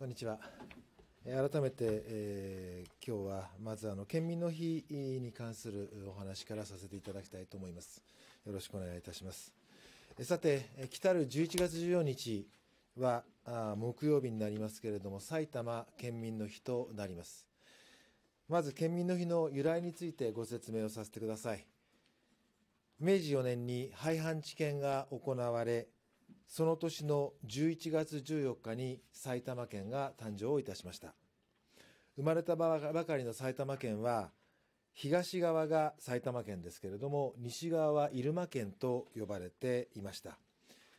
こんにちは。改めて、えー、今日はまずあの県民の日に関するお話からさせていただきたいと思います。よろしくお願いいたします。さて、来たる11月14日はあ木曜日になりますけれども、埼玉県民の日となります。まず県民の日の由来についてご説明をさせてください。明治4年に廃藩置県が行われ、その年の11月14日に埼玉県が誕生いたしました生まれたばかりの埼玉県は東側が埼玉県ですけれども西側は入間県と呼ばれていました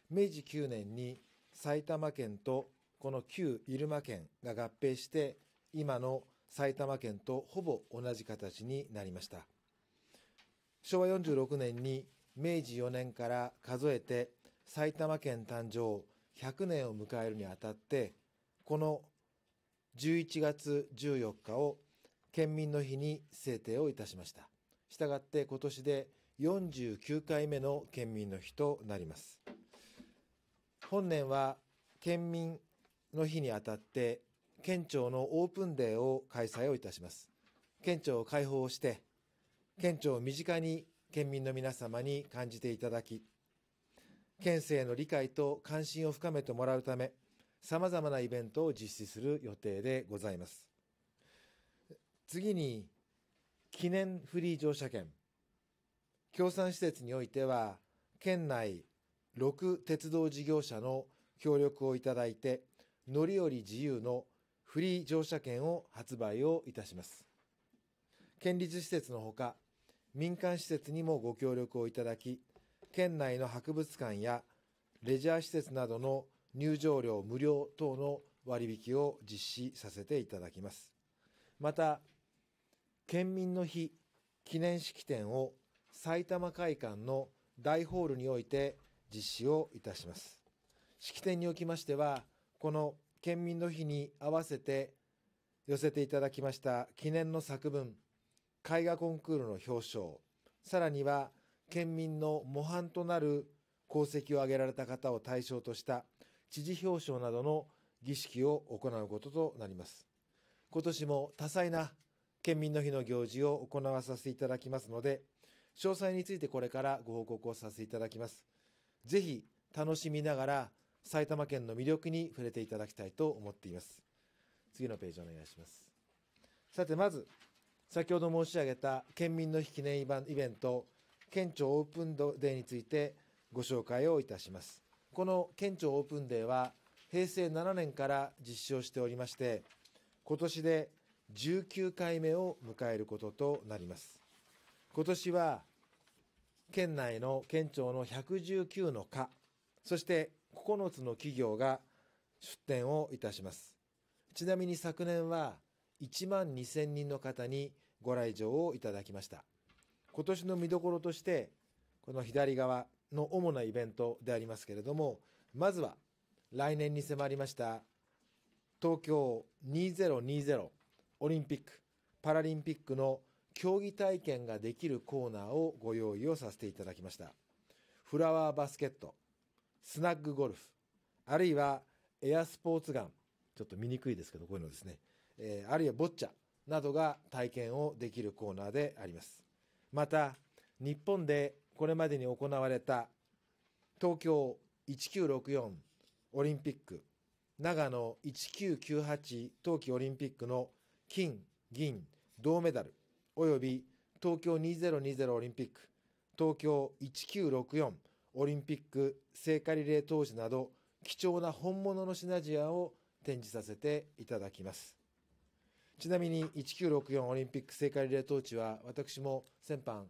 明治9年に埼玉県とこの旧入間県が合併して今の埼玉県とほぼ同じ形になりました昭和46年に明治4年から数えて埼玉県誕生100年を迎えるにあたってこの11月14日を県民の日に制定をいたしましたしたがって今年で49回目の県民の日となります本年は県民の日にあたって県庁のオープンデーを開催をいたします県庁を開放して県庁を身近に県民の皆様に感じていただき県政への理解と関心を深めてもらうため、さまざまなイベントを実施する予定でございます。次に、記念フリー乗車券。協賛施設においては、県内6鉄道事業者の協力をいただいて、乗り降り自由のフリー乗車券を発売をいたします。県立施設のほか、民間施設にもご協力をいただき、県内の博物館やレジャー施設などの入場料無料等の割引を実施させていただきます。また、県民の日記念式典を埼玉会館の大ホールにおいて実施をいたします。式典におきましては、この県民の日に合わせて寄せていただきました記念の作文、絵画コンクールの表彰、さらには県民の模範となる功績を挙げられた方を対象とした知事表彰などの儀式を行うこととなります。今年も多彩な県民の日の行事を行わさせていただきますので、詳細についてこれからご報告をさせていただきます。ぜひ楽しみながら埼玉県の魅力に触れていただきたいと思っています。次のページお願いします。さてまず、先ほど申し上げた県民の日記念イベント県庁オープンデーについてご紹介をいたしますこの県庁オープンデーは平成7年から実施をしておりまして今年で19回目を迎えることとなります今年は県内の県庁の119の課そして9つの企業が出展をいたしますちなみに昨年は1万2000人の方にご来場をいただきました今年の見どころとして、この左側の主なイベントでありますけれども、まずは来年に迫りました東京2020オリンピック・パラリンピックの競技体験ができるコーナーをご用意をさせていただきました。フラワーバスケット、スナッグゴルフ、あるいはエアスポーツガン、ちょっと見にくいですけど、こういうのですね、えー、あるいはボッチャなどが体験をできるコーナーであります。また日本でこれまでに行われた東京1964オリンピック長野1998冬季オリンピックの金銀銅メダルおよび東京2020オリンピック東京1964オリンピック聖火リレー当時など貴重な本物のシナジアを展示させていただきます。ちなみに1964オリンピック聖火リレートーチは私も先般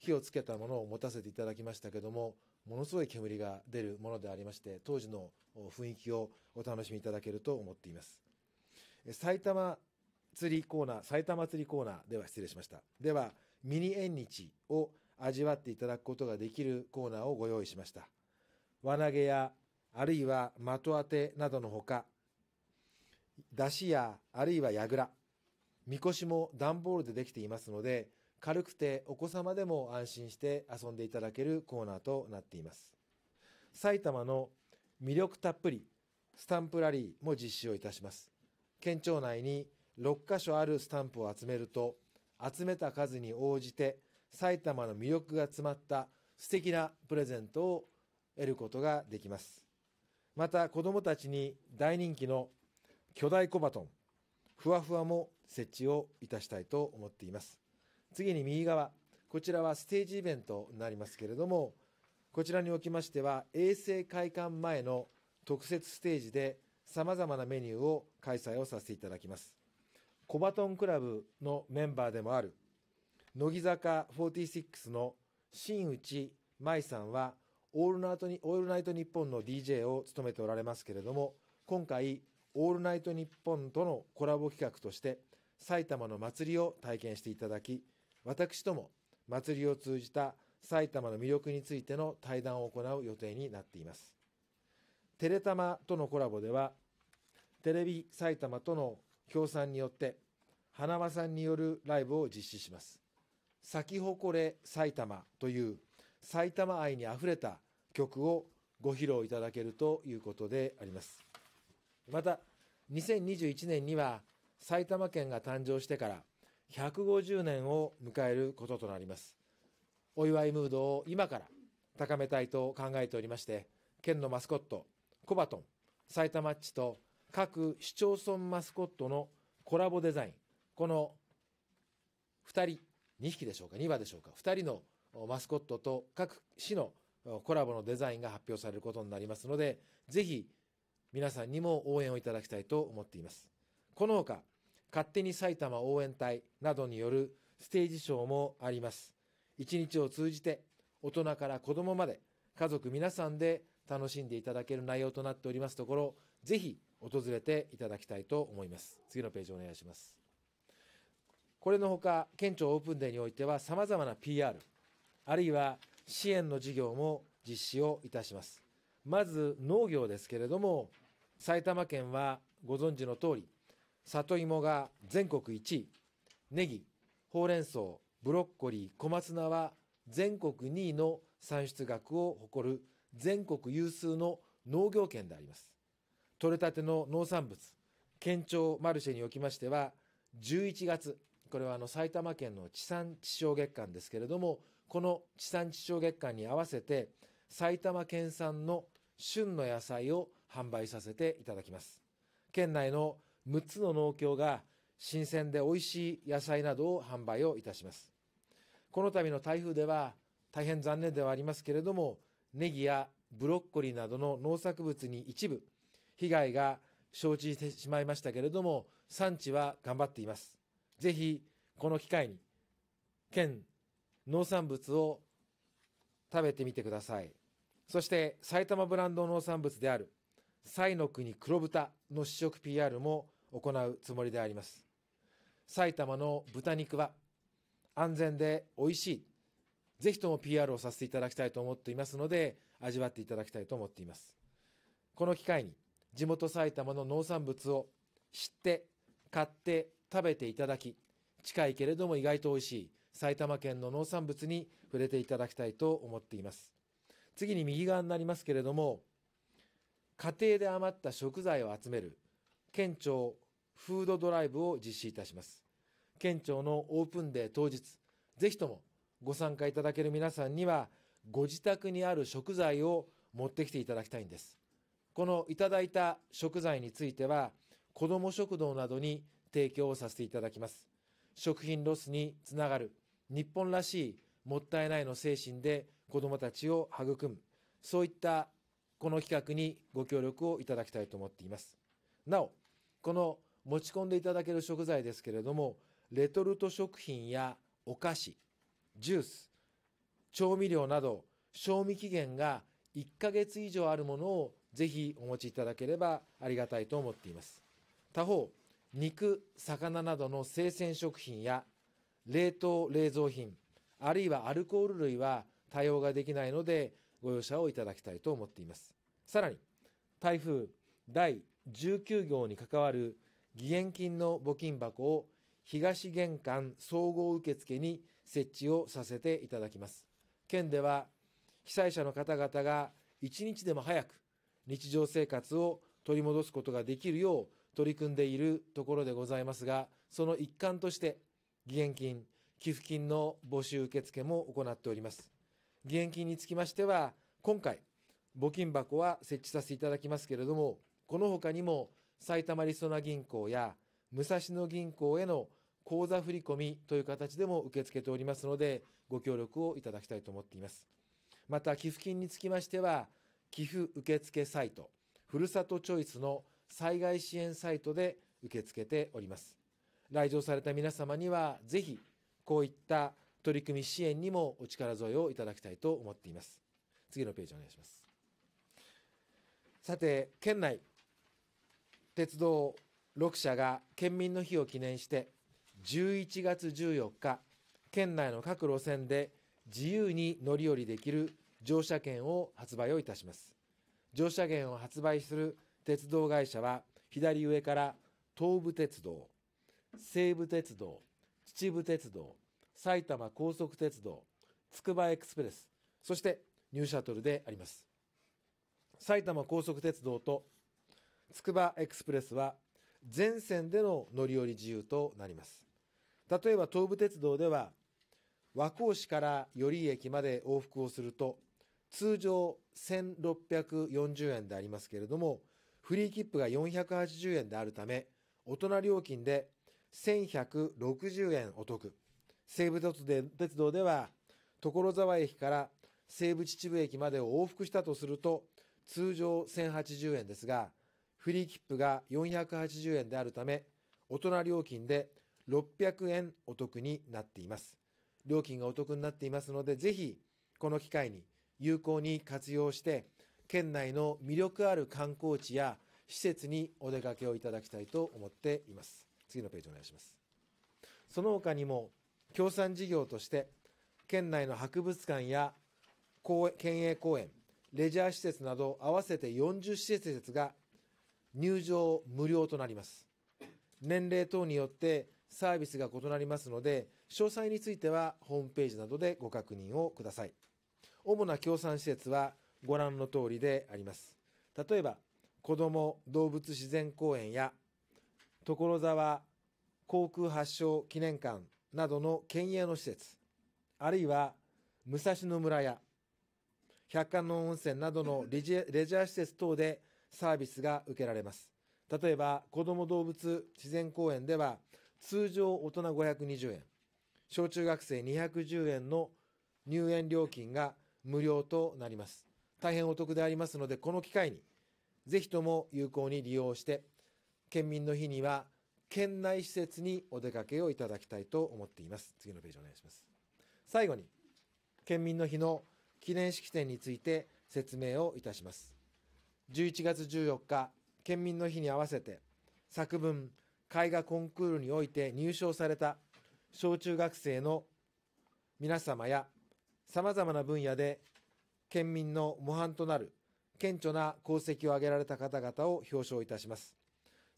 火をつけたものを持たせていただきましたけどもものすごい煙が出るものでありまして当時の雰囲気をお楽しみいただけると思っています埼玉釣りコーナー埼玉釣りコーナーでは失礼しましたではミニ縁日を味わっていただくことができるコーナーをご用意しました輪投げやあるいは的当てなどのほか出汁やあるいは櫓みこしも段ボールでできていますので、軽くてお子様でも安心して遊んでいただけるコーナーとなっています。埼玉の魅力たっぷりスタンプラリーも実施をいたします。県庁内に6カ所あるスタンプを集めると、集めた数に応じて埼玉の魅力が詰まった素敵なプレゼントを得ることができます。また子供たちに大人気の巨大コバトン、ふわふわも設置をいたしたいと思っています次に右側こちらはステージイベントになりますけれどもこちらにおきましては衛星開館前の特設ステージでさまざまなメニューを開催をさせていただきますコバトンクラブのメンバーでもある乃木坂46の新内舞さんはオールナイトニッポンの DJ を務めておられますけれども今回オールナイトニッポン」とのコラボ企画として埼玉の祭りを体験していただき私とも祭りを通じた埼玉の魅力についての対談を行う予定になっていますテレタマとのコラボではテレビ埼玉との協賛によって花輪さんによるライブを実施します咲き誇れ埼玉という埼玉愛にあふれた曲をご披露いただけるということでありますまた2021年には埼玉県が誕生してから150年を迎えることとなります。お祝いムードを今から高めたいと考えておりまして、県のマスコット、コバトン、埼玉っちと各市町村マスコットのコラボデザイン、この2人、2匹でしょうか、2羽でしょうか、2人のマスコットと各市のコラボのデザインが発表されることになりますので、ぜひ皆さんにも応援をいただきたいと思っています。このほか、勝手に埼玉応援隊などによるステージショーもあります。一日を通じて、大人から子供まで、家族皆さんで楽しんでいただける内容となっておりますところ、ぜひ訪れていただきたいと思います。次のページお願いします。これのほか、県庁オープンデーにおいては、様々な PR、あるいは支援の事業も実施をいたします。まず農業ですけれども、埼玉県はご存知の通り、里芋が全国1位、ネギ、ほうれん草、ブロッコリー、小松菜は全国2位の産出額を誇る全国有数の農業圏であります。取れたての農産物、県庁マルシェにおきましては、11月、これはあの埼玉県の地産地消月間ですけれども、この地産地消月間に合わせて、埼玉県産の旬の野菜を販売させていただきます県内の6つの農協が新鮮で美味しい野菜などを販売をいたしますこの度の台風では大変残念ではありますけれどもネギやブロッコリーなどの農作物に一部被害が生じてしまいましたけれども産地は頑張っていますぜひこの機会に県農産物を食べてみてくださいそして埼玉ブランド農産物である西の国黒豚の試食 PR も行うつもりであります。埼玉の豚肉は安全で美味しい。ぜひとも PR をさせていただきたいと思っていますので、味わっていただきたいと思っています。この機会に地元埼玉の農産物を知って、買って、食べていただき、近いけれども意外と美味しい埼玉県の農産物に触れていただきたいと思っています。次に右側になりますけれども、家庭で余った食材を集める県庁フードドライブを実施いたします県庁のオープンデー当日ぜひともご参加いただける皆さんにはご自宅にある食材を持ってきていただきたいんですこのいただいた食材については子ども食堂などに提供をさせていただきます食品ロスにつながる日本らしいもったいないの精神で子どもたちを育むそういったこの企画にご協力をいただきたいと思っています。なお、この持ち込んでいただける食材ですけれども、レトルト食品やお菓子、ジュース、調味料など、賞味期限が1ヶ月以上あるものをぜひお持ちいただければありがたいと思っています。他方、肉、魚などの生鮮食品や冷凍冷蔵品、あるいはアルコール類は対応ができないので、ご容赦をいただきたいと思っていますさらに台風第19号に関わる義援金の募金箱を東玄関総合受付に設置をさせていただきます県では被災者の方々が一日でも早く日常生活を取り戻すことができるよう取り組んでいるところでございますがその一環として義援金寄付金の募集受付も行っております義援金につきましては、今回、募金箱は設置させていただきますけれども、このほかにも埼玉りそな銀行や武蔵野銀行への口座振込という形でも受け付けておりますので、ご協力をいただきたいと思っています。また、寄付金につきましては、寄付受付サイト、ふるさとチョイスの災害支援サイトで受け付けております。来場された皆様には、ぜひ、こういった取り組み支援にもお力添えをいただきたいと思っています次のページお願いしますさて県内鉄道6社が県民の日を記念して11月14日県内の各路線で自由に乗り降りできる乗車券を発売をいたします乗車券を発売する鉄道会社は左上から東武鉄道西武鉄道秩父鉄道埼玉高速鉄道つくばエクスプレスそしてニューシャトルであります埼玉高速鉄道とつくばエクスプレスは全線での乗り降り自由となります例えば東武鉄道では和光市から寄居駅まで往復をすると通常1640円でありますけれどもフリー切符が480円であるため大人料金で1160円お得西武鉄道では所沢駅から西武秩父駅までを往復したとすると通常1080円ですがフリー切符が480円であるため大人料金で600円お得になっています料金がお得になっていますのでぜひこの機会に有効に活用して県内の魅力ある観光地や施設にお出かけをいただきたいと思っています次のページお願いしますその他にも協賛事業として県内の博物館や県営公園レジャー施設など合わせて40施設が入場無料となります年齢等によってサービスが異なりますので詳細についてはホームページなどでご確認をください主な協賛施設はご覧の通りであります例えば子ども動物自然公園や所沢航空発祥記念館などの県営の施設あるいは武蔵野村や百観の温泉などの レジャー施設等でサービスが受けられます例えば子ども動物自然公園では通常大人520円小中学生210円の入園料金が無料となります大変お得でありますのでこの機会にぜひとも有効に利用して県民の日には県内施設にお出かけをいただきたいと思っています。次のページお願いします。最後に、県民の日の記念式典について説明をいたします。11月14日、県民の日に合わせて、作文、絵画コンクールにおいて入賞された小中学生の皆様や、さまざまな分野で県民の模範となる顕著な功績を挙げられた方々を表彰いたします。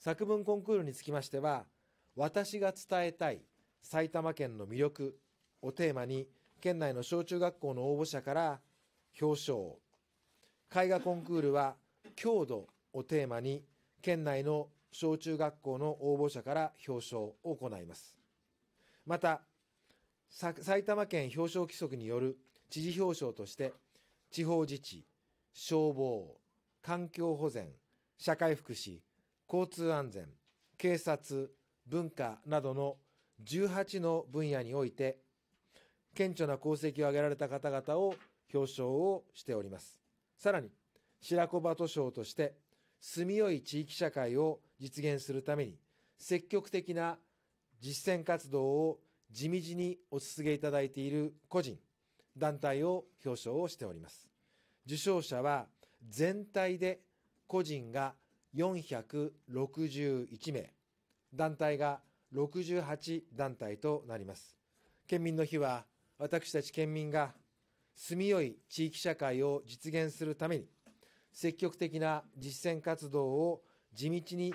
作文コンクールにつきましては「私が伝えたい埼玉県の魅力」をテーマに県内の小中学校の応募者から表彰絵画コンクールは「強度をテーマに県内の小中学校の応募者から表彰を行いますまた埼玉県表彰規則による知事表彰として地方自治消防環境保全社会福祉交通安全、警察、文化などの18の分野において、顕著な功績を挙げられた方々を表彰をしております。さらに、白子鳩賞として、住みよい地域社会を実現するために、積極的な実践活動を地道にお続けいただいている個人、団体を表彰をしております。受賞者は、全体で個人が461名、団体が68団体となります。県民の日は、私たち県民が住みよい地域社会を実現するために、積極的な実践活動を地道に、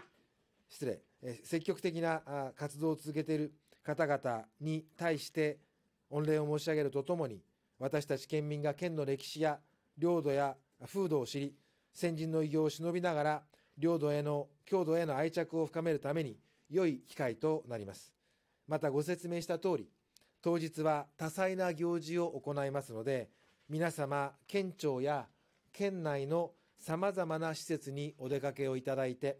失礼、積極的な活動を続けている方々に対して御礼を申し上げるとともに、私たち県民が県の歴史や領土や風土を知り、先人の偉業を忍びながら、領土への、郷土への愛着を深めるために良い機会となります。またご説明した通り、当日は多彩な行事を行いますので、皆様、県庁や県内の様々な施設にお出かけをいただいて、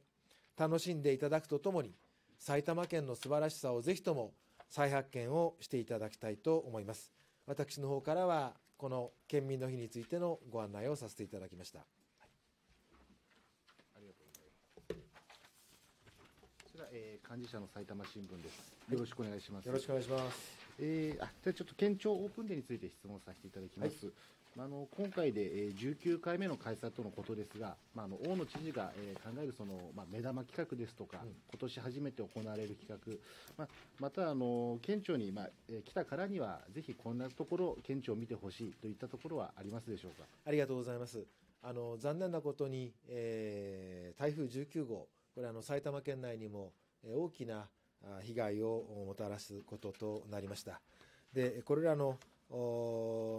楽しんでいただくとともに、埼玉県の素晴らしさをぜひとも再発見をしていただきたいと思います。私の方からは、この県民の日についてのご案内をさせていただきました。えー、幹事社の埼玉新聞です。よろしくお願いします。よろしくお願いします。えー、あ、じゃちょっと県庁オープンデーについて質問させていただきます。はいまあ、あの今回で、えー、19回目の開催とのことですが、まあ、あの大野知事が、えー、考えるその、まあ、目玉企画ですとか、うん、今年初めて行われる企画、まあ、またあの県庁に、まあえー、来たからには、ぜひこんなところ、県庁を見てほしいといったところはありますでしょうかありがとうございます。あの残念なことに、えー、台風19号、これあの、埼玉県内にも大きな被害をもたらすこととなりました。でこれらの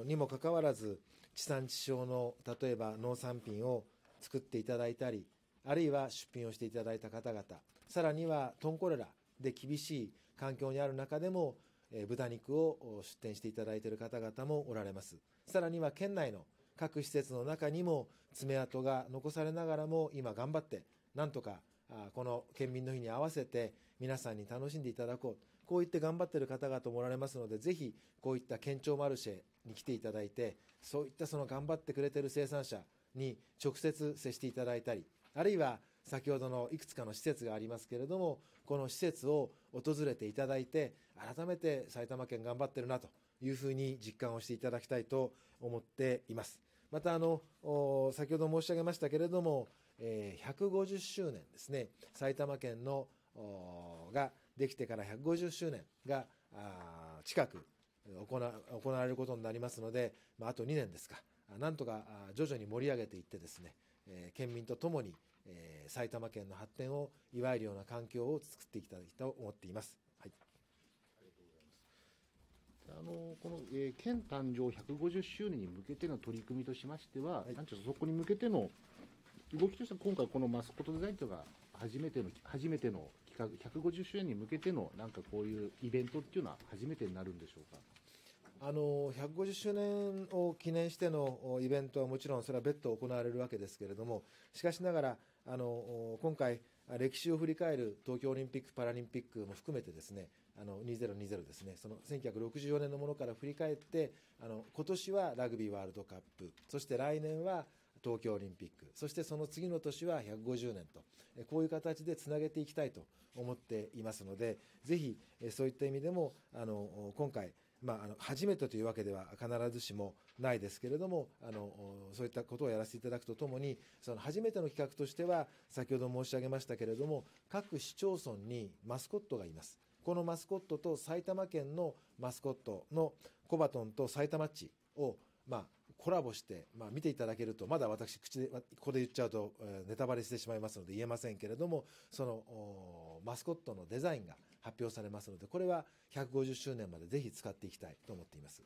にもかかわらず地産地消の例えば農産品を作っていただいたりあるいは出品をしていただいた方々さらにはトンコレラで厳しい環境にある中でも豚肉を出店していただいている方々もおられますさらには県内の各施設の中にも爪痕が残されながらも今頑張ってなんとかこの県民の日に合わせて皆さんに楽しんでいただこうこう言って頑張っている方々もおられますのでぜひこういった県庁マルシェに来ていただいてそういったその頑張ってくれている生産者に直接接していただいたりあるいは先ほどのいくつかの施設がありますけれどもこの施設を訪れていただいて改めて埼玉県頑張ってるなというふうに実感をしていただきたいと思っています。またあの先ほど申し上げましたけれどもえー、150周年ですね埼玉県のができてから150周年が近く行われることになりますので、まあ、あと2年ですかなんとか徐々に盛り上げていってですね、えー、県民とともに、えー、埼玉県の発展を祝えるような環境を作っていきたいと思っています。はいあのこの、えー、県誕生150周年に向けての取り組みとしましては、はい、なんちゅうそこに向けての動きとしては今回このマスコットデザインというのが初めての、初めての企画、150周年に向けてのなんかこういうイベントっていうのは初めてになるんでしょうかあの150周年を記念してのイベントはもちろんそれは別途行われるわけですけれどもしかしながらあの今回歴史を振り返る東京オリンピック・パラリンピックも含めてですねあの2020ですねその1964年のものから振り返ってあの今年はラグビーワールドカップそして来年は東京オリンピック、そしてその次の年は150年と、こういう形でつなげていきたいと思っていますので、ぜひそういった意味でも、あの今回、まあ、あの初めてというわけでは必ずしもないですけれどもあのそういったことをやらせていただくとともにその初めての企画としては先ほど申し上げましたけれども各市町村にマスコットがいます。このマスコットと埼玉県のマスコットのコバトンと埼玉地を、まコラボして、まあ、見ていただけると、まだ私、口で、ここで言っちゃうと、ネタバレしてしまいますので言えませんけれども、その、マスコットのデザインが発表されますので、これは150周年までぜひ使っていきたいと思っています。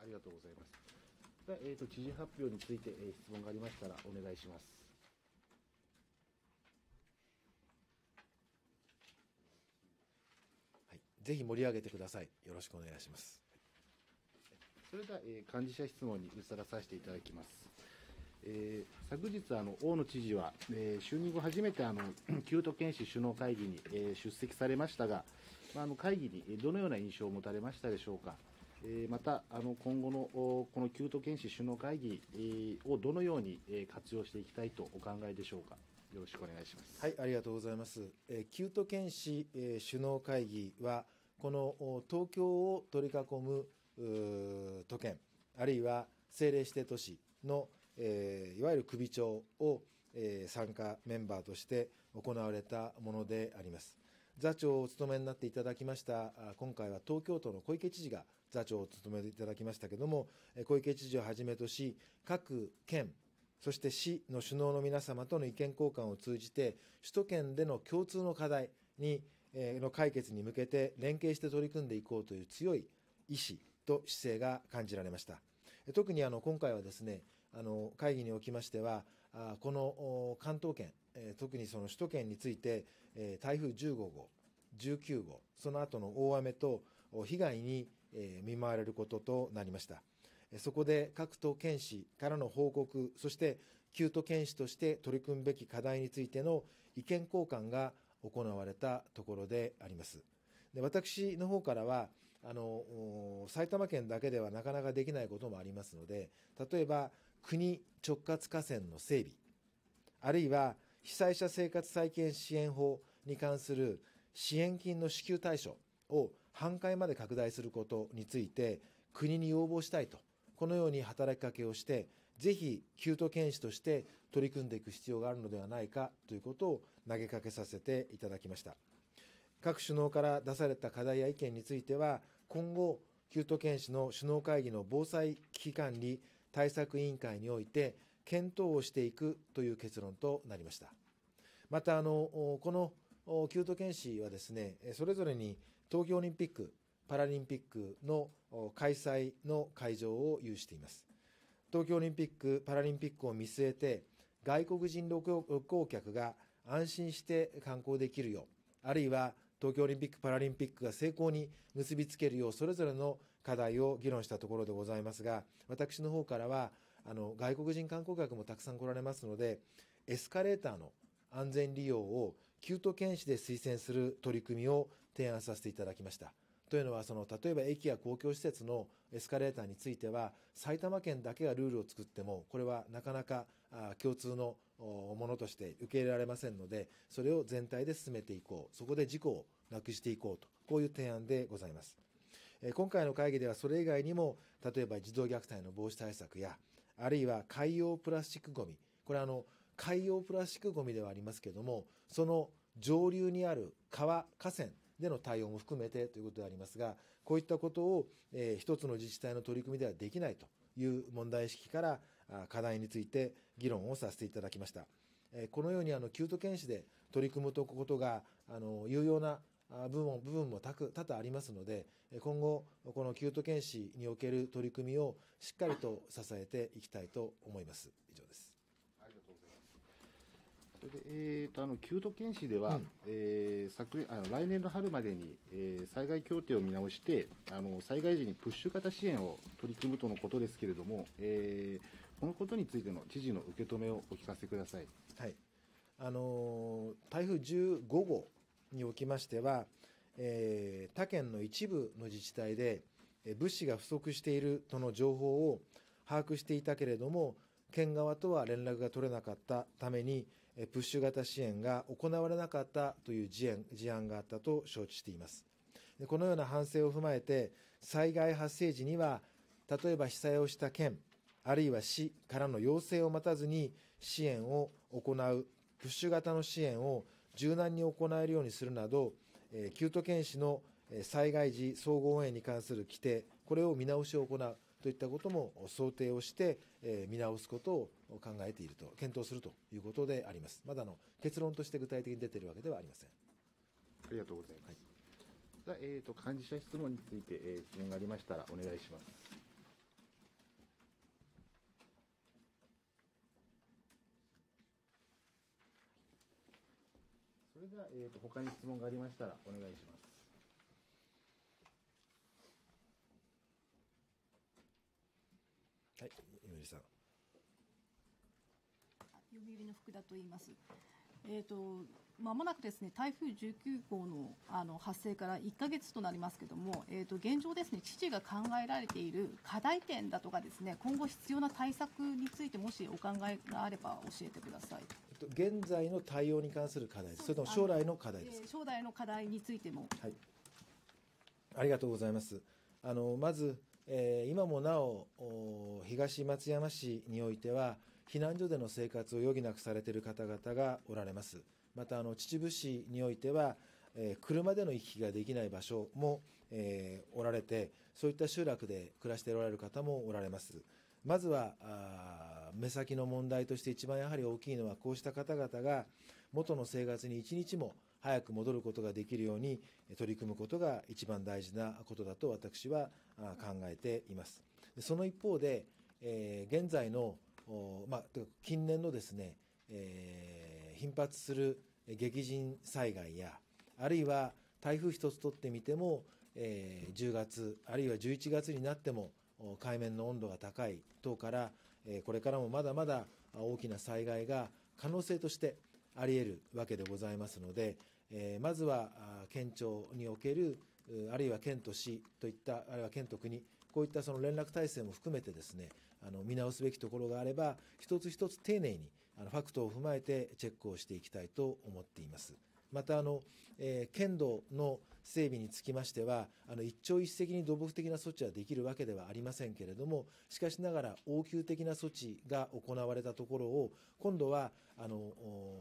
ありがとうございます。えっ、ー、と、知事発表について、えー、質問がありましたら、お願いします。はい、ぜひ盛り上げてください。よろしくお願いします。それでは、えー、幹事社質問に移らさせていただきます。えー、昨日あの、大野知事は、えー、就任後初めてあの旧 都県市首脳会議に、えー、出席されましたが、まあ、あの会議にどのような印象を持たれましたでしょうか。えー、またあの今後のこの旧都県市首脳会議、えー、をどのように、えー、活用していきたいとお考えでしょうか。よろしくお願いします。はい、ありがとうございます。えー、旧都県市、えー、首脳会議はこの東京を取り囲む都県、あるいは政令指定都市の、えー、いわゆる首長を、えー、参加メンバーとして行われたものであります。座長をお務めになっていただきました、今回は東京都の小池知事が座長を務めていただきましたけれども、小池知事をはじめとし、各県、そして市の首脳の皆様との意見交換を通じて、首都圏での共通の課題に、えー、の解決に向けて連携して取り組んでいこうという強い意思、と姿勢が感じられました。特にあの今回はですね、あの会議におきましては、この関東圏、特にその首都圏について、台風15号、19号、その後の大雨と被害に見舞われることとなりました。そこで各都県市からの報告、そして旧都県市として取り組むべき課題についての意見交換が行われたところであります。で私の方からは、あの埼玉県だけではなかなかできないこともありますので例えば国直轄河川の整備あるいは被災者生活再建支援法に関する支援金の支給対象を半壊まで拡大することについて国に要望したいとこのように働きかけをしてぜひ給都県士として取り組んでいく必要があるのではないかということを投げかけさせていただきました各首脳から出された課題や意見については今後、旧都県市の首脳会議の防災危機管理対策委員会において、検討をしていくという結論となりました。また、あの、この旧都県市はですね、それぞれに東京オリンピック、パラリンピックの開催の会場を有しています。東京オリンピック・パラリンピックを見据えて、外国人旅行客が安心して観光できるよう、あるいは東京オリンピック・パラリンピックが成功に結びつけるよう、それぞれの課題を議論したところでございますが、私の方からは、あの、外国人観光客もたくさん来られますので、エスカレーターの安全利用を旧都県市で推薦する取り組みを提案させていただきました。というのはその例えば駅や公共施設のエスカレーターについては埼玉県だけがルールを作ってもこれはなかなか共通のものとして受け入れられませんので、それを全体で進めていこう、そこで事故をなくしていこうと、こういう提案でございます。今回の会議ではそれ以外にも、例えば児童虐待の防止対策や、あるいは海洋プラスチックごみ、これあの、海洋プラスチックごみではありますけれども、その上流にある川、河川での対応も含めてということでありますが、こういったことを、えー、一つの自治体の取り組みではできないという問題意識から、課題について議論をさせていただきました。このようにあの旧都県市で取り組むことがあの有用な部分部分も多々ありますので、今後、この旧都県市における取り組みをしっかりと支えていきたいと思います。以上です。ありがとうございます。それで、えーと、あの旧都県市では、うん、えー、昨あの来年の春までに、えー、災害協定を見直してあの、災害時にプッシュ型支援を取り組むとのことですけれども、えーこのことについての知事の受け止めをお聞かせください。はいあの台風15号におきましては、えー、他県の一部の自治体で、え物資が不足しているとの情報を把握していたけれども、県側とは連絡が取れなかったために、えプッシュ型支援が行われなかったという事案事案があったと承知しています。このような反省を踏まえて、災害発生時には、例えば被災をした県、あるいは市からの要請を待たずに支援を行う、プッシュ型の支援を柔軟に行えるようにするなど、えー、旧都県市の災害時総合応援に関する規定、これを見直しを行うといったことも想定をして、え見直すことを考えていると、検討するということであります。まだの結論として具体的に出ているわけではありません。ありがとうございます。はい、じゃえーと、幹事社質問について、えー、質問がありましたらお願いします。それでは、えーと、と他に質問がありましたらお願いします。はい、今井さん。読売の福田と言います。えっ、ー、とまもなくですね台風19号のあの発生から1か月となりますけれども、えー、と現状、ですね知事が考えられている課題点だとかですね今後必要な対策についてもしお考えがあれば教えてください。現在の対応に関する課題それとも将来の課題ですか、えー、将来の課題についても、はい、ありがとうございます。あのまず、えー、今もなお東松山市においては避難所での生活を余儀なくされている方々がおられます。またあの秩父市においては、えー、車での行き来ができない場所も、えー、おられてそういった集落で暮らしておられる方もおられますまずは目先の問題として一番やはり大きいのはこうした方々が元の生活に一日も早く戻ることができるように取り組むことが一番大事なことだと私は考えていますその一方で、えー、現在の、まあ、近年のですね、えー頻発する激甚災害や、あるいは台風一つとってみても、えー、10月、あるいは11月になっても、海面の温度が高い等から、えー、これからもまだまだ大きな災害が可能性としてあり得るわけでございますので、えー、まずは県庁における、あるいは県と市といった、あるいは県と国、こういったその連絡体制も含めてですね、あの見直すべきところがあれば、一つ一つ丁寧にあのファクトを踏まえてチェックをしていきたいと思っています。またあの、えー、剣道の整備につきましては、あの一朝一夕に土木的な措置はできるわけではありませんけれども、しかしながら応急的な措置が行われたところを、今度はあの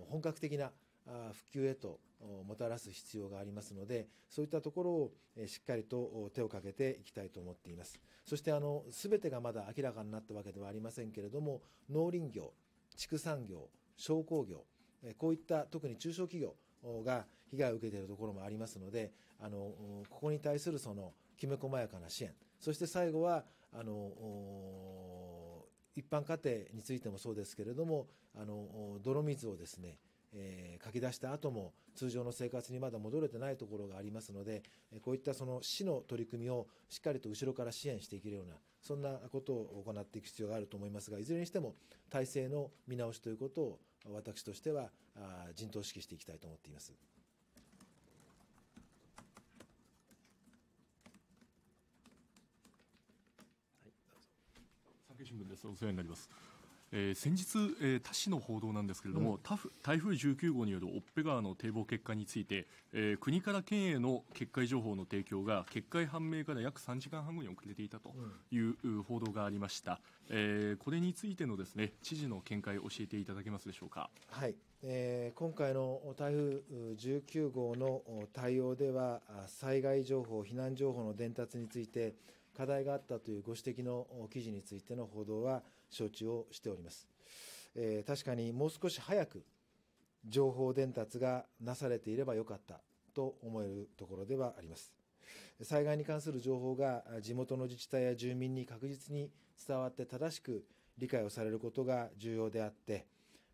本格的な復旧へともたらす必要がありますので、そういったところをしっかりと手をかけていきたいと思っています。そして、あの、全てがまだ明らかになったわけではありませんけれども、農林業、畜産業、商工業、こういった特に中小企業が被害を受けているところもありますので、あのここに対するそのきめ細やかな支援、そして最後はあの一般家庭についてもそうですけれども、あの泥水をですねえー、書き出した後も通常の生活にまだ戻れてないところがありますので、えこういったその市の取り組みをしっかりと後ろから支援していけるような、そんなことを行っていく必要があると思いますが、いずれにしても体制の見直しということを私としては陣頭指揮していきたいと思っています。はい、産経新聞です。お世話になります。えー、先日、えー、他市の報道なんですけれども、うん、台風19号によるオッペ川の堤防決壊について、えー、国から県への決壊情報の提供が決壊判明から約3時間半後に遅れていたという報道がありました、えー、これについてのですね知事の見解を教えていただけますでしょうか。はいえー、今回の台風19号の対応では災害情報、避難情報の伝達について課題があったというご指摘の記事についての報道は承知をしております。えー、確かにもう少し早く情報伝達がなされていればよかったと思えるところではあります。災害に関する情報が地元の自治体や住民に確実に伝わって正しく理解をされることが重要であって、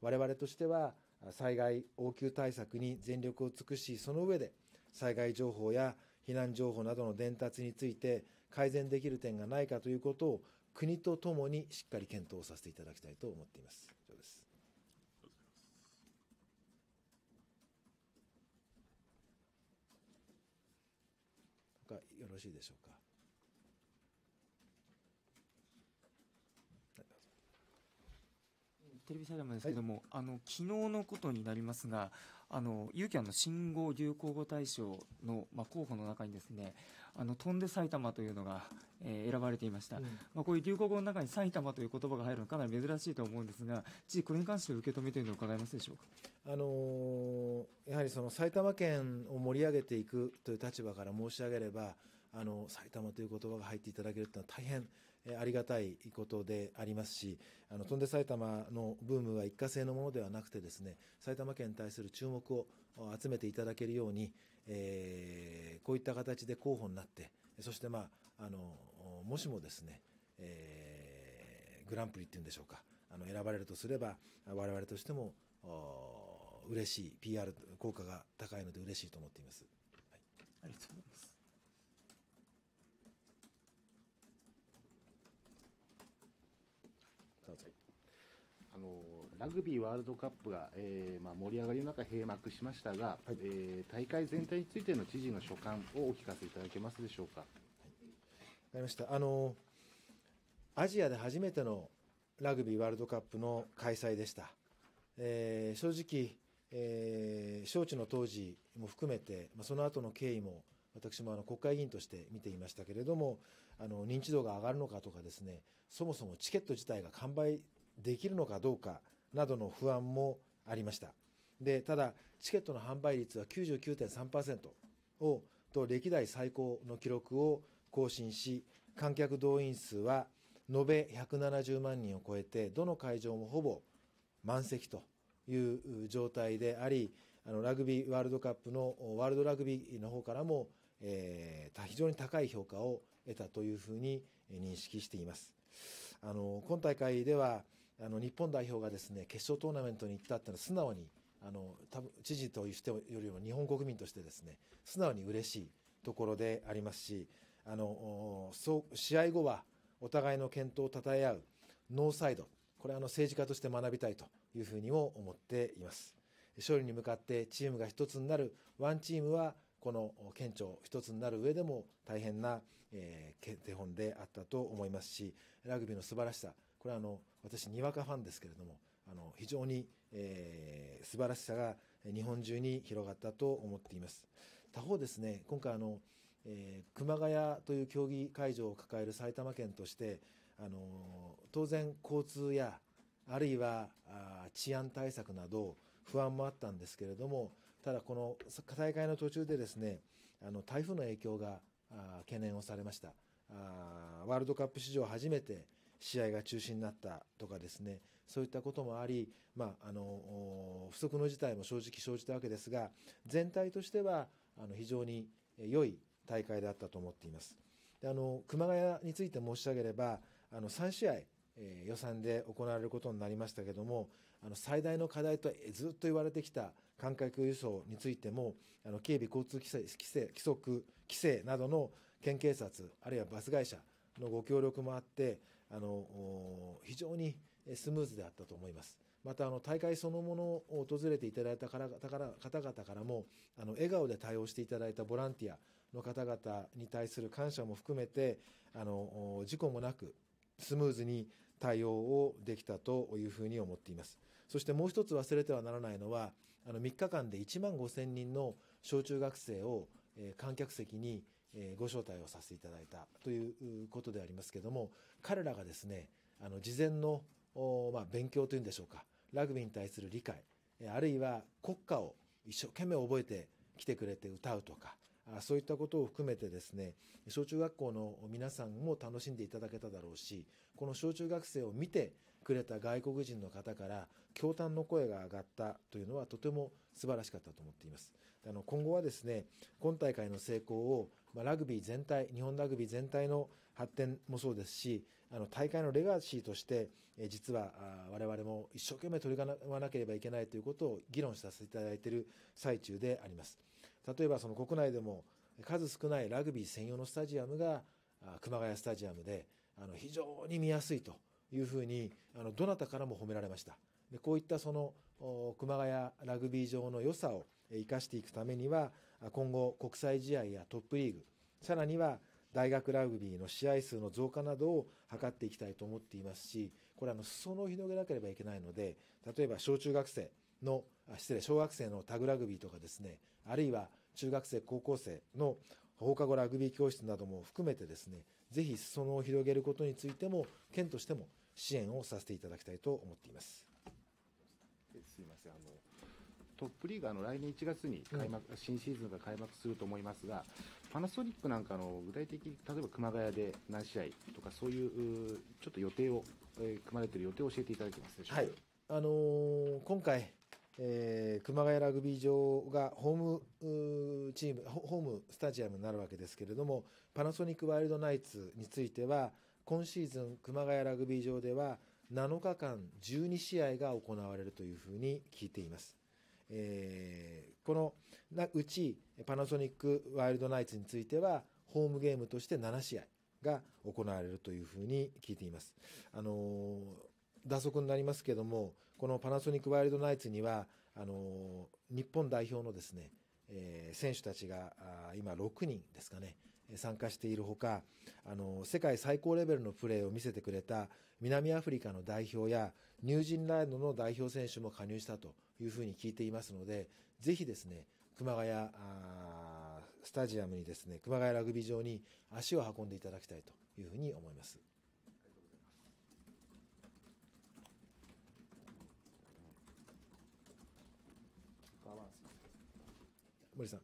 我々としては災害応急対策に全力を尽くし、その上で災害情報や避難情報などの伝達について改善できる点がないかということを国とともにしっかり検討させていただきたいと思っています。以上です。かよろしいでしょうか。テレビサイダもですけれども、はい、あの昨日のことになりますが、あのユーキャンの新語・流行語大賞のまあ候補の中にですね、あの飛んで埼玉というのが、えー、選ばれていました、うん、まあ、こういう流行語の中に埼玉という言葉が入るのかなり珍しいと思うんですが、知事、これに関して受け止めというのを伺えますでしょうか、あのー、やはりその埼玉県を盛り上げていくという立場から申し上げれば、あの埼玉という言葉が入っていただけるというのは大変、えありがたいことでありますし、あの飛んで埼玉のブームは一過性のものではなくてですね、埼玉県に対する注目を集めていただけるように、えー、こういった形で候補になって、そして、まあ、あのもしもですね、えー、グランプリっていうんでしょうか、あの選ばれるとすれば、我々としても嬉しい、PR 効果が高いので嬉しいと思っています。はい、ありがとうございます。どうぞ。あのラグビーワールドカップが、えーまあ、盛り上がりの中閉幕しましたが、はい、えー、大会全体についての知事の所感をお聞かせいただけますでしょうか。わ、はい、かりましたあのアジアで初めてのラグビーワールドカップの開催でした、えー、正直、えー、招致の当時も含めて、まあ、その後の経緯も私もあの国会議員として見ていましたけれどもあの認知度が上がるのかとかですねそもそもチケット自体が完売できるのかどうかなどの不安もありました。で、ただ、チケットの販売率は99.3%を、と歴代最高の記録を更新し、観客動員数は延べ170万人を超えて、どの会場もほぼ満席という状態であり、あのラグビーワールドカップのワールドラグビーの方からも、えー、非常に高い評価を得たというふうに認識しています。あの今大会ではあの日本代表がですね決勝トーナメントに行ったっていうのは素直にあの多分知事としてよりも日本国民としてですね素直に嬉しいところでありますしあのそう試合後はお互いの健闘を称え合うノーサイドこれはあの政治家として学びたいというふうにも思っています勝利に向かってチームが一つになるワンチームはこの県庁一つになる上でも大変な、えー、手本であったと思いますしラグビーの素晴らしさこれはあの私、にわかファンですけれども、あの非常に、えー、素晴らしさが日本中に広がったと思っています。他方ですね、今回あの、えー、熊谷という競技会場を抱える埼玉県として、あの当然、交通やあるいは治安対策など不安もあったんですけれども、ただこの大会の途中でですね、あの台風の影響が懸念をされました。あワールドカップ史上初めて試合が中止になったとかですねそういったこともあり、まあ、あの不測の事態も正直生じたわけですが全体としてはあの非常に良い大会だったと思っています。であの熊谷について申し上げればあの3試合え予算で行われることになりましたけどもあの最大の課題とずっと言われてきた観客輸送についてもあの警備交通規制規制規則規制などの県警察あるいはバス会社のご協力もあってあの非常にスムーズであったと思います。またあの大会そのものを訪れていただいた方々からもあの笑顔で対応していただいたボランティアの方々に対する感謝も含めてあの事故もなくスムーズに対応をできたというふうに思っています。そしてもう一つ忘れてはならないのは、あの3日間で1万5000人の小中学生を、え観客席にえご招待をさせていただいたということでありますけれども、彼らがですね、あの事前の、まあ、勉強というんでしょうか、ラグビーに対する理解、あるいは国歌を一生懸命覚えてきてくれて歌うとか、そういったことを含めてですね、小中学校の皆さんも楽しんでいただけただろうし、この小中学生を見てくれた外国人の方から、驚嘆の声が上がったというのはとても素晴らしかったと思っています。あの今後はですね、今大会の成功を、まあ、ラグビー全体、日本ラグビー全体の発展もそうですし、あの大会のレガシーとして、え実はあ我々も一生懸命取り組まなければいけないということを議論させていただいている最中であります。例えばその国内でも数少ないラグビー専用のスタジアムが熊谷スタジアムであの非常に見やすいというふうにあのどなたからも褒められました。でこういったその熊谷ラグビー場の良さを生かしていくためには、今後国際試合やトップリーグ、さらには大学ラグビーの試合数の増加などを図っていきたいと思っていますし、これあの裾野を広げなければいけないので、例えば小中学生の、失礼、小学生のタグラグビーとかですね、あるいは中学生、高校生の放課後ラグビー教室なども含めてですね、ぜひ裾野を広げることについても、県としても支援をさせていただきたいと思っています。すいませんあのトップリーグあの来年1月に開幕、うん、新シーズンが開幕すると思いますが、パナソニックなんかの具体的に例えば熊谷で何試合とか、そういうちょっと予定を、えー、組まれている予定を教えていただけますでしょうか。はいあのー、今回えー、熊谷ラグビー場がホームチームホームスタジアムになるわけですけれどもパナソニックワイルドナイツについては今シーズン熊谷ラグビー場では7日間12試合が行われるというふうに聞いています。えー、このうちパナソニックワイルドナイツについてはホームゲームとして7試合が行われるというふうに聞いています。あのー、打足になりますけども、このパナソニックワイルドナイツには、あのー、日本代表のですね、えー、選手たちが今6人ですかね、参加しているほか、あの世界最高レベルのプレーを見せてくれた南アフリカの代表やニュージーランドの代表選手も加入したというふうに聞いていますので、ぜひですね、熊谷スタジアムにですね、熊谷ラグビー場に足を運んでいただきたいというふうに思います。森さん。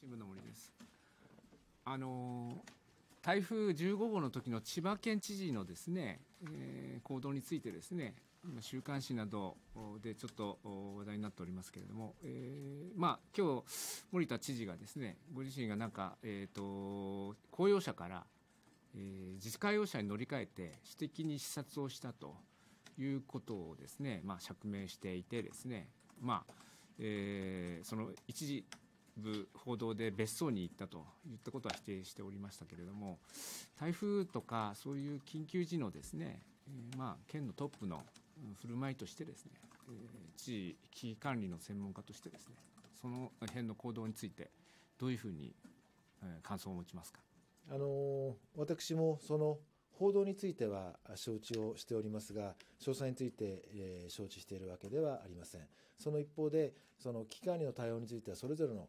新聞の森です。あのー台風15号の時の千葉県知事のですね、えー、行動についてですね週刊誌などでちょっと話題になっておりますけれども、えー、まあ今日森田知事がですねご自身がなんか、えーと、公用車から、えー、自家用車に乗り換えて私的に視察をしたということをですね、まあ、釈明していてですねまあえー、その一時部報道で別荘に行ったといったことは否定しておりましたけれども、台風とかそういう緊急時のですね、えまあ、県のトップの振る舞いとしてですね、え地域管理の専門家としてですね、その辺の行動について、どういうふうに、え感想を持ちますか。あの私もその報道については承知をしておりますが、詳細について、えー、承知しているわけではありません。その一方で、その危機管理の対応については、それぞれの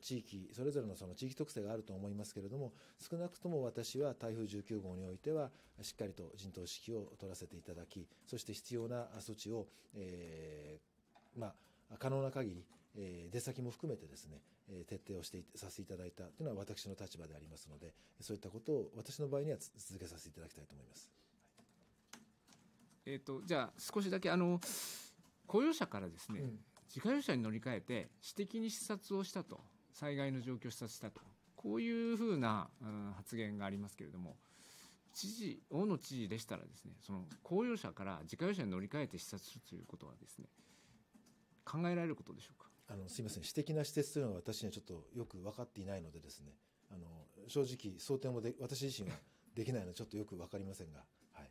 地域それぞれのその地域特性があると思いますけれども少なくとも私は台風19号においてはしっかりと陣頭指揮を取らせていただきそして必要な措置を、えー、まあ、可能な限り、えー、出先も含めてですね、え徹底をしてさせていただいたというのは私の立場でありますのでそういったことを私の場合には続けさせていただきたいと思います。えーと、とじゃあ少しだけあの雇用者からですね、うん自家用車に乗り換えて私的に視察をしたと災害の状況を視察したとこういうふうな、うん、発言がありますけれども知事大野知事でしたらですねその公用車から自家用車に乗り換えて視察するということはですね考えられることでしょうかあのすみません私的な施設というのは私にはちょっとよく分かっていないのでですねあの正直想定もで私自身はできないのでちょっとよく分かりませんが、はい、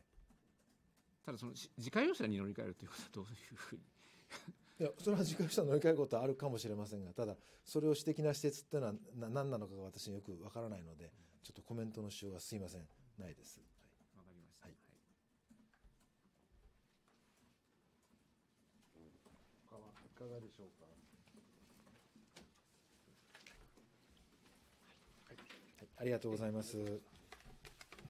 ただその自家用車に乗り換えるということはどういうふうにいやそれは自覚した乗り換えることはあるかもしれませんがただそれを私的な施設っていうのはな何なのかが私によくわからないのでちょっとコメントの使用はすいませんないです。はい、わかりました、はい他はいかがでしょうか。はい、はい、ありがとうございます。